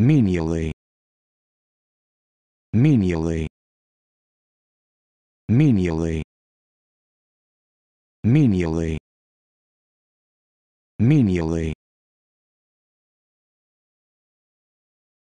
menially menially menially menially menially